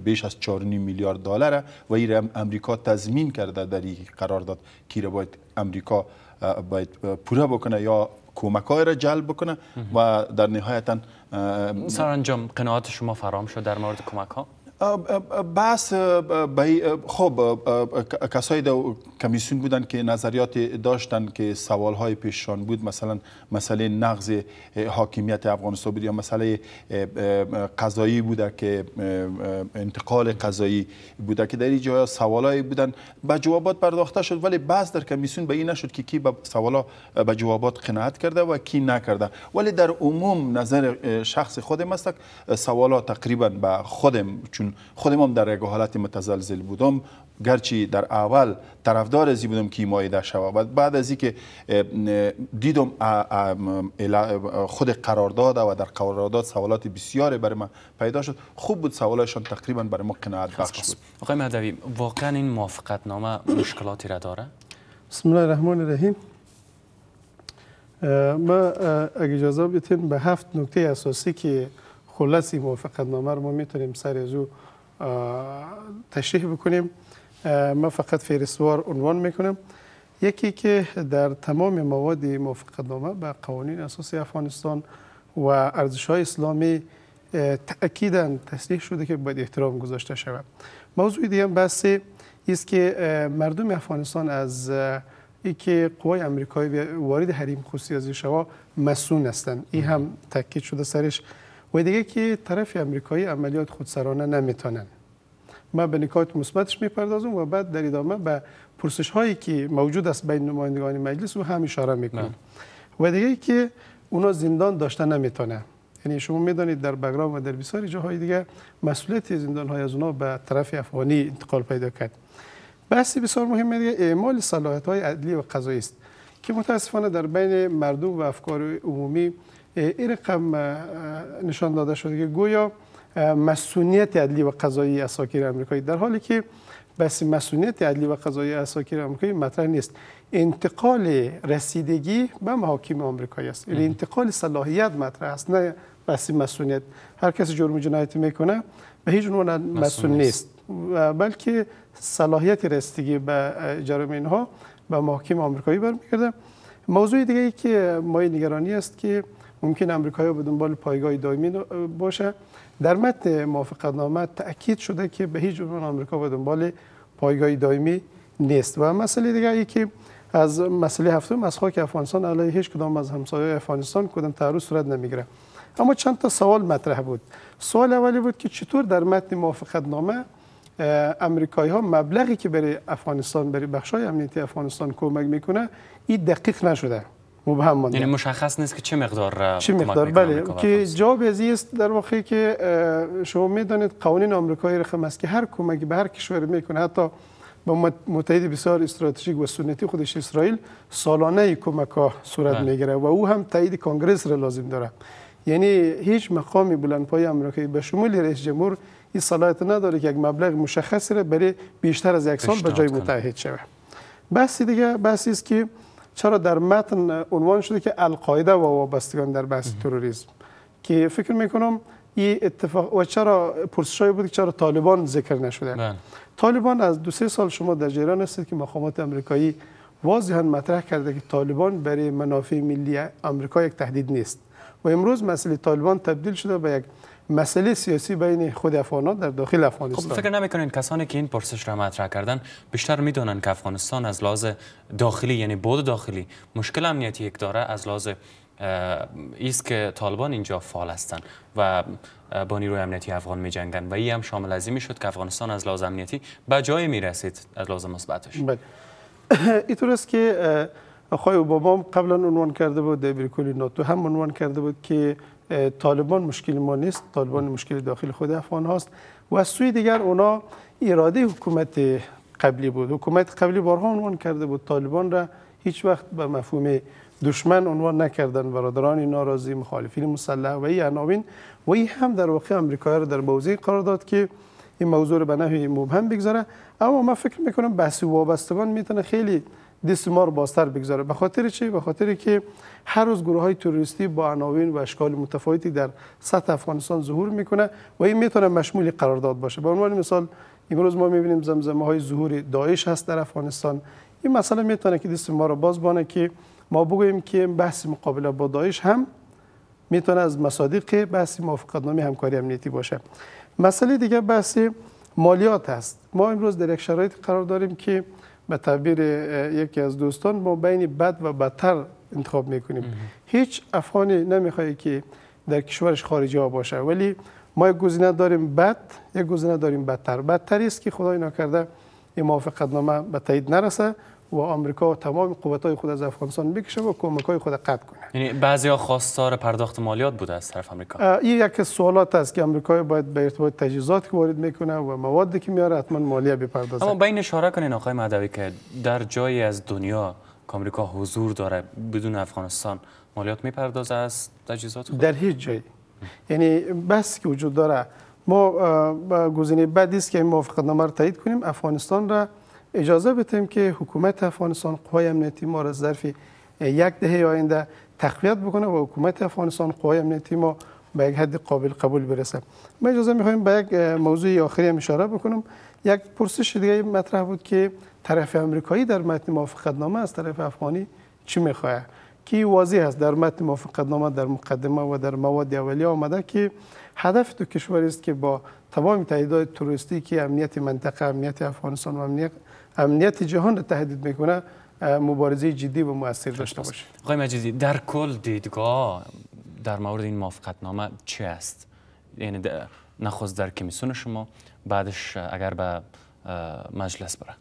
بیش از 4.5 میلیارد دلار و این امریکا تضمین کرده در این قرار داد که باید امریکا باید پوره بکنه یا کمک های را جلب بکنه و در نهایتا سرانجام قناعت شما فرام شد در مورد کمک ها بس خب کسایی در کمیسیون بودن که نظریات داشتن که سوال های پیششان بود مثلا مسئله نقض حاکمیت افغانستان بود یا مسئله قضایی بوده که انتقال قضایی بوده که در این جای های بودن به جوابات پرداخته شد ولی بعض در کمیسیون به این نشد که کی به سوالا به جوابات قناعت کرده و کی نکرده ولی در عموم نظر شخص خودم است ها تقریبا به خودم چون خودم هم در یک حالت متزلزل بودم گرچه در اول طرفدار ازی بودم که مایده شوه بعد بعد از که دیدم خود قرارداد و در قرارداد سوالات بسیاری برای من پیدا شد خوب بود سوالشان تقریبا برای ما قناعت بخش بود آقای مهدوی واقعا این موافقت نامه مشکلاتی را داره بسم الله الرحمن الرحیم ما اگه اجازه بدین به هفت نکته اساسی که خلاصه موافقت نامه رو ما میتونیم سر از او تشریح بکنیم ما فقط فهرستوار عنوان میکنم یکی که در تمام مواد موافقت نامه به قوانین اساسی افغانستان و ارزش های اسلامی تأکیدا تصریح شده که باید احترام گذاشته شود موضوع دیگه بحث است که مردم افغانستان از اینکه قوای امریکایی وارد حریم خصوصی از شوا مسئول هستند این هم تاکید شده سرش و دیگه که طرف امریکایی عملیات خودسرانه نمیتونن من به نکات مثبتش میپردازم و بعد در ادامه به پرسش هایی که موجود است بین نمایندگان مجلس و هم اشاره میکنم و دیگه که اونا زندان داشته نمیتونه یعنی شما میدانید در بگرام و در بسیاری جاهای دیگه مسئولیت زندان های از اونا به طرف افغانی انتقال پیدا کرد بحثی بسیار مهمه دیگه اعمال صلاحیت های عدلی و قضایی است که متاسفانه در بین مردم و افکار عمومی این رقم نشان داده شده که گویا مسئولیت عدلی و قضایی اساکیر امریکایی در حالی که بس مسئولیت عدلی و قضایی اساکیر امریکایی مطرح نیست انتقال رسیدگی به محاکم آمریکایی است این یعنی انتقال صلاحیت مطرح است نه بس مسئولیت هر کسی جرم جنایت میکنه به هیچ عنوان مسئول نیست بلکه صلاحیت رسیدگی به جرم اینها به محاکم آمریکایی برمیگرده موضوع دیگه ای که مایه نگرانی است که ممکن امریکایی به دنبال پایگاه دائمی باشه در متن نامه تاکید شده که به هیچ عنوان امریکا به دنبال پایگاه دائمی نیست و مسئله دیگه ای که از مسئله هفتم از خاک افغانستان علیه هیچ کدام از همسایه افغانستان کدام تعرض صورت نمیگیره اما چند تا سوال مطرح بود سوال اولی بود که چطور در متن موافقتنامه امریکایی ها مبلغی که برای افغانستان برای بخشای امنیتی افغانستان کمک میکنه این دقیق نشده مبهم مانده یعنی مشخص نیست که چه مقدار چه مقدار بله که جواب ازی است در واقع که شما میدانید قوانین آمریکایی رقم است که هر کمکی به هر کشور میکنه حتی با متحد بسیار استراتژیک و سنتی خودش اسرائیل سالانه کمک ها صورت بله. میگیره و او هم تایید کنگرس را لازم داره یعنی هیچ مقامی بلندپای آمریکایی به شمول رئیس جمهور این صلاحیت نداره که یک مبلغ مشخصی را برای بیشتر از یک سال به جای متحد شود بحث دیگه بحثی است که چرا در متن عنوان شده که القاعده و وابستگان در بحث تروریسم که فکر میکنم این اتفاق و چرا پرسشی بود که چرا طالبان ذکر نشده من. بله. طالبان از دو سه سال شما در جریان هستید که مقامات امریکایی واضحا مطرح کرده که طالبان برای منافع ملی امریکا یک تهدید نیست و امروز مسئله طالبان تبدیل شده به یک مسئله سیاسی بین خود افغانان در داخل خب، افغانستان خب فکر نمیکنین کسانی که این پرسش را مطرح کردن بیشتر میدونن که افغانستان از لحاظ داخلی یعنی بود داخلی مشکل امنیتی یک داره از لحاظ ایست که طالبان اینجا فعال هستند و با نیروی امنیتی افغان می و این هم شامل از شد که افغانستان از لحاظ امنیتی به جای میرسید از لحاظ مثبتش بله. اینطور است که آقای اوباما قبلا عنوان کرده بود در ناتو هم عنوان کرده بود که طالبان مشکل ما نیست طالبان مشکل داخل خود افغان هاست و از سوی دیگر اونا اراده حکومت قبلی بود حکومت قبلی بارها عنوان کرده بود طالبان را هیچ وقت به مفهوم دشمن عنوان نکردن برادران ناراضی مخالفین مسلح و این عناوین و این هم در واقع امریکا را در بازی قرار داد که این موضوع رو به نحوی مبهم بگذاره اما من فکر میکنم بحث وابستگان میتونه خیلی دست ما رو بازتر بگذاره به خاطر چی به خاطر که هر روز گروه های تروریستی با عناوین و اشکال متفاوتی در سطح افغانستان ظهور میکنه و این میتونه مشمول قرارداد باشه به عنوان مثال امروز ما میبینیم زمزمه های ظهور داعش هست در افغانستان این مسئله میتونه که دست ما رو باز بانه که ما بگوییم که بحث مقابله با داعش هم میتونه از مصادیق بحث موافقتنامه همکاری امنیتی باشه مسئله دیگه بحث مالیات هست ما امروز در یک شرایط قرار داریم که به تعبیر یکی از دوستان ما بین بد و بدتر انتخاب میکنیم هیچ افغانی نمیخواد که در کشورش خارجی ها باشه ولی ما یک گزینه داریم بد یک گزینه داریم بدتر بدتر است که خدای نکرده این موافقتنامه به تایید نرسه و آمریکا تمام های خود از افغانستان بکشه و های خود قطع کنه یعنی بعضی بعضیا خواستار پرداخت مالیات بوده از طرف آمریکا این یک سوالات است که آمریکا باید به ارتباط تجهیزات که وارد میکنه و موادی که میاره حتما مالیه بپردازه اما بین اشاره کنین آقای مدوی که در جایی از دنیا که آمریکا حضور داره بدون افغانستان مالیات میپردازه از تجهیزات در هیچ جایی یعنی بس که وجود داره ما گزینه بعدی است که این موافقتنامه را تایید کنیم افغانستان را اجازه بتیم که حکومت افغانستان قوای امنیتی ما را ظرف یک دهه آینده تقویت بکنه و حکومت افغانستان قوای امنیتی ما به یک حد قابل قبول برسه ما اجازه میخوایم به یک موضوع آخری هم اشاره بکنم یک پرسش دیگه مطرح بود که طرف آمریکایی در متن موافقتنامه از طرف افغانی چی میخواه که واضح است در متن موافقتنامه در مقدمه و در مواد اولیه آمده که هدف تو کشور است که با تمام تهدیدات تروریستی که امنیت منطقه امنیت افغانستان و امنیت امنیت جهان را تهدید میکنه مبارزه جدی و موثر داشته باشه آقای مجیدی در کل دیدگاه در مورد این نامه چی است یعنی نخست در کمیسیون شما بعدش اگر به مجلس بره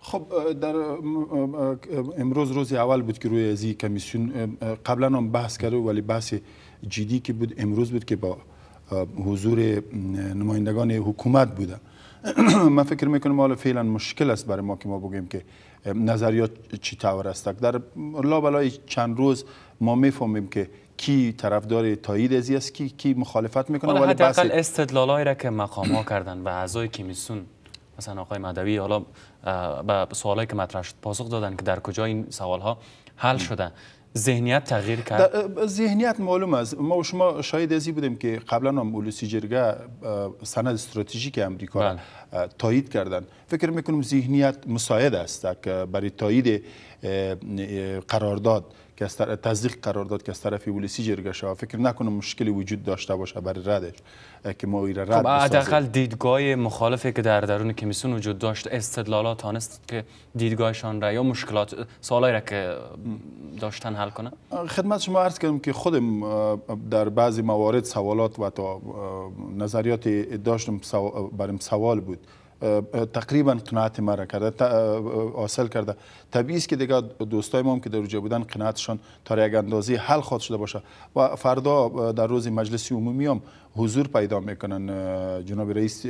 خب در امروز روز اول بود که روی ازی کمیسیون قبلا هم بحث کرده ولی بحث جدی که بود امروز بود که با حضور نمایندگان حکومت بودن من فکر میکنم حالا فعلا مشکل است برای ما که ما بگیم که نظریات چی طور است در لابلای چند روز ما میفهمیم که کی طرفدار تایید ازی است کی کی مخالفت میکنه ولی حداقل استدلالایی را که مقام ها کردن به اعضای کمیسیون، مثلا آقای مدوی حالا به سوالایی که مطرح شد پاسخ دادن که در کجا این سوال ها حل شده ذهنیت تغییر کرد ذهنیت معلوم است ما و شما شاید ازی بودیم که قبلا هم اولوسی جرگه سند استراتژیک امریکا بله. تایید کردن فکر میکنم ذهنیت مساعد است برای تایید قرارداد که تصدیق قرار داد که از طرف پلیسی جرگه فکر نکنم مشکلی وجود داشته باشه برای ردش که ما ایره رد خب، حداقل دیدگاه مخالفی که در درون کمیسیون وجود داشت استدلالات تانست که دیدگاهشان را یا مشکلات سوالی را که داشتن حل کنه خدمت شما عرض کردم که خودم در بعضی موارد سوالات و تا نظریات داشتم برم سوال بود تقریبا قناعت مرا کرده حاصل کرده طبیعی است که دیگه دوستای ما هم که در اوج بودن قناعتشان تا یک اندازه حل خواهد شده باشه و فردا در روز مجلس عمومی هم حضور پیدا میکنن جناب رئیس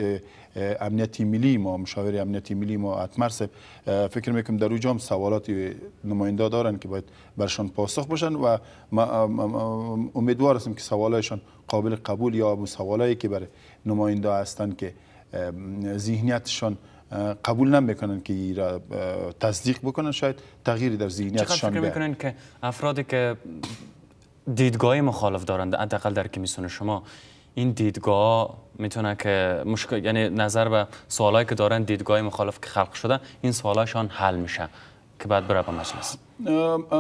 امنیتی ملی ما مشاور امنیتی ملی ما اتمر فکر میکنم در اوج هم سوالات نماینده دارن که باید برشان پاسخ باشن و امیدوار هستم که سوالایشان قابل قبول یا سوالایی که برای نماینده هستند که ذهنیتشان قبول نمیکنن که ای را تصدیق بکنن شاید تغییری در ذهنیتشان چقدر فکر میکنن که افرادی که دیدگاه مخالف دارند حداقل در کمیسیون شما این دیدگاه میتونه که مشکل یعنی نظر به سوالایی که دارن دیدگاه مخالف که خلق شده این سوالاشان حل میشه که بعد بره به مجلس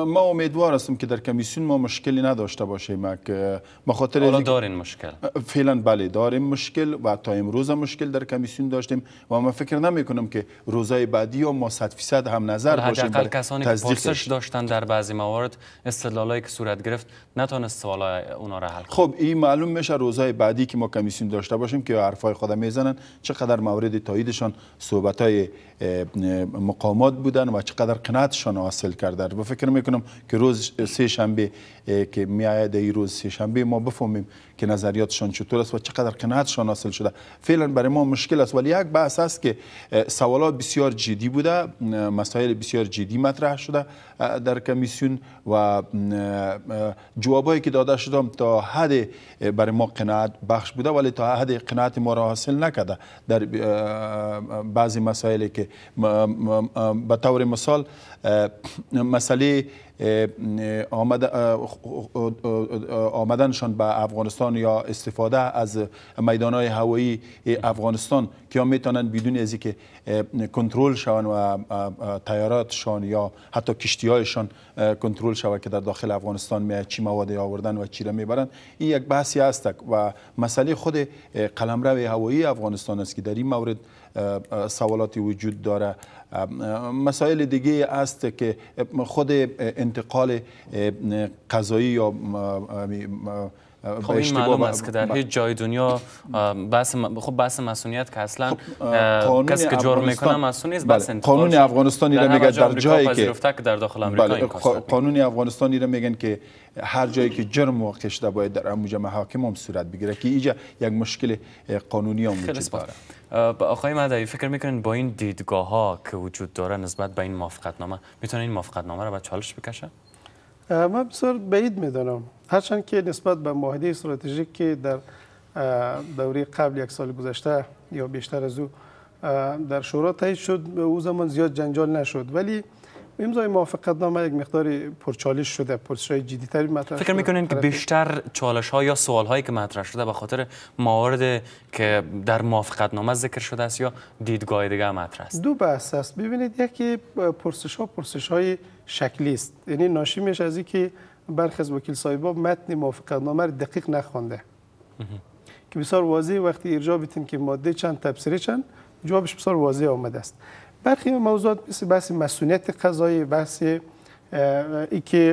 ما امیدوار هستم که در کمیسیون ما مشکلی نداشته باشیم که بخاطر حالا دارین مشکل فعلا بله داریم مشکل و تا امروز مشکل در کمیسیون داشتیم و ما فکر نمی که روزای بعدی ما 100 درصد هم نظر باشیم حداقل کسانی که پرسش داشتن در بعضی موارد استدلالایی که صورت گرفت نتونست سوال اونا را حل خب این معلوم میشه روزای بعدی که ما کمیسیون داشته باشیم که حرفای خود میزنن چقدر مورد تاییدشان صحبتای مقامات بودن و چقدر قناعتشان حاصل کرده فکر میکنم که روز سه شنبه که آید در روز سه شنبه ما بفهمیم که نظریاتشان چطور است و چقدر قناعتشان حاصل شده فعلا برای ما مشکل است ولی یک بحث است که سوالات بسیار جدی بوده مسائل بسیار جدی مطرح شده در کمیسیون و جوابایی که داده شده تا حد برای ما قناعت بخش بوده ولی تا حد قناعت ما را حاصل نکرده در بعضی مسائلی که به طور مثال مسئله آمدنشان به افغانستان یا استفاده از میدانهای هوایی افغانستان که ها میتونن بدون از که کنترل شون و تیاراتشان یا حتی کشتی هایشان کنترل شود که در داخل افغانستان می چی مواد آوردن و چی را میبرن این یک بحثی است و مسئله خود قلمرو هوایی افغانستان است که در این مورد سوالاتی وجود داره مسائل دیگه است که خود انتقال قضایی یا خب این معلوم است که در هیچ جای دنیا بس خب بس مسئولیت که اصلا خب، کسی که جرم میکنه مسئول نیست بله. قانون افغانستانی را میگه در جایی که در داخل امریکا بله. قانون افغانستانی را میگن که هر جایی که جرم واقع شده باید در اموجه محاکم هم صورت بگیره که اینجا یک مشکل قانونی هم وجود داره آقای مدعی فکر میکنین با این دیدگاه ها که وجود داره نسبت به این موافقتنامه میتونه این نامه رو به چالش بکشه من بسیار بعید میدانم هرچند که نسبت به معاهده استراتژیک که در دوره قبل یک سال گذشته یا بیشتر از او در شورا تایید شد او زمان زیاد جنجال نشد ولی امضای موافقت نامه یک مقدار پرچالش شده پرسش های جدی تری مطرح فکر میکنین که بیشتر چالش ها یا سوال هایی که مطرح شده به خاطر موارد که در موافقت نامه ذکر شده است یا دیدگاه دیگه مطرح است دو بحث است ببینید یکی پرسش ها پرسش های شکلی است یعنی ناشی میشه از اینکه برخی از وکیل صاحبا متن موافقت نامه دقیق نخوانده که بسیار واضح وقتی ارجاع که ماده چند تفسیر چند جوابش بسیار واضح آمده است برخی موضوعات مثل بحث مسئولیت قضایی بحث ای که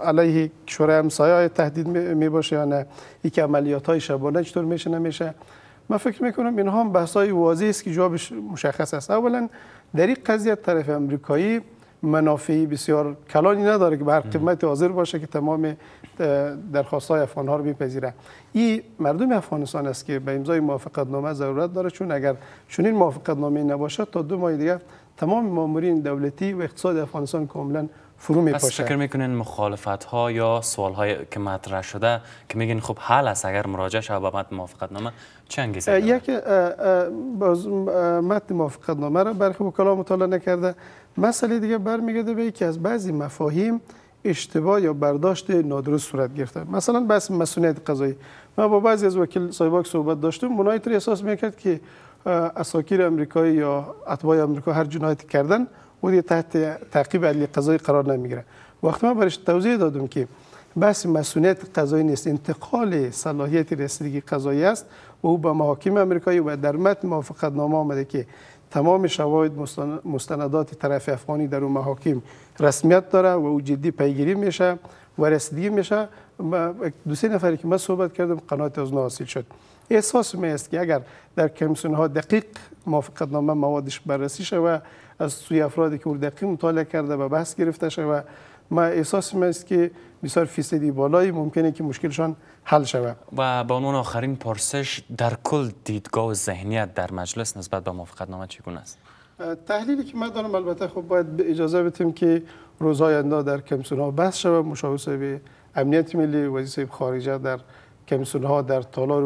علیه کشور همسایه های تهدید می باشه یا نه ای عملیات های شبانه چطور میشه نمیشه من فکر میکنم این هم بحث های واضح است که جوابش مشخص است اولا در این قضیه طرف امریکایی منافعی بسیار کلانی نداره که هر قیمت حاضر باشه که تمام درخواست های افغان ها رو بپذیره این مردم افغانستان است که به امضای موافقت نامه ضرورت داره چون اگر چنین موافقت نامه نباشه تا دو ماه دیگه تمام مامورین دولتی و اقتصاد افغانستان کاملا فرو می پس فکر میکنین مخالفت ها یا سوال های که مطرح شده که میگین خب حل است اگر مراجعه شود به متن موافقت نامه چه انگیزه یک باز متن موافقت نامه را برخی وکلا مطالعه نکرده مسئله دیگه برمیگرده به یکی از بعضی مفاهیم اشتباه یا برداشت نادرست صورت گرفته مثلا بس مسئولیت قضایی من با بعضی از وکیل صاحبا صحبت داشتیم. اونایی احساس میکرد که اساکیر امریکایی یا اطبای امریکا هر جنایتی کردن او تحت تعقیب عدلی قضایی قرار نمیگیره وقتی من برش توضیح دادم که بحث مسئولیت قضایی نیست انتقال صلاحیت رسیدگی قضایی است و او به محاکم امریکایی و در متن موافقت نامه آمده که تمام شواهد مستندات طرف افغانی در اون محاکم رسمیت داره و او جدی پیگیری میشه و رسیدگی میشه دو سه نفری که من صحبت کردم قناعت از حاصل شد احساس می است که اگر در کمیسیون ها دقیق نامه موادش بررسی شود از سوی افرادی که دقیق مطالعه کرده و بحث گرفته و ما احساس می است که بسیار فیصدی بالایی ممکنه که مشکلشان حل شود و با عنوان آخرین پرسش در کل دیدگاه و ذهنیت در مجلس نسبت به نامه چگونه است تحلیلی که من دارم البته خب باید اجازه بدیم که روزهای آینده در کمیسیون ها بحث شود مشاور امنیت ملی وزیر صاحب خارجه در کمیسیون ها در تالار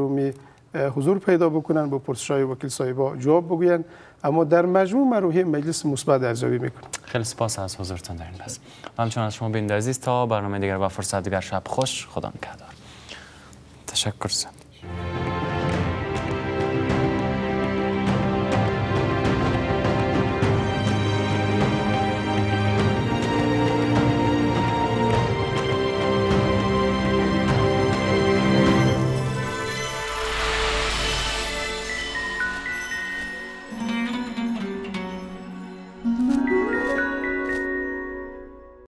حضور پیدا بکنن با پرسشای وکیل صاحبا جواب بگوین اما در مجموع مروحی مجلس مثبت ارزیابی میکنم خیلی سپاس از حضورتان در این بس همچنان از شما بین عزیز تا برنامه دیگر با فرصت دیگر شب خوش خدا نگهدار تشکر سن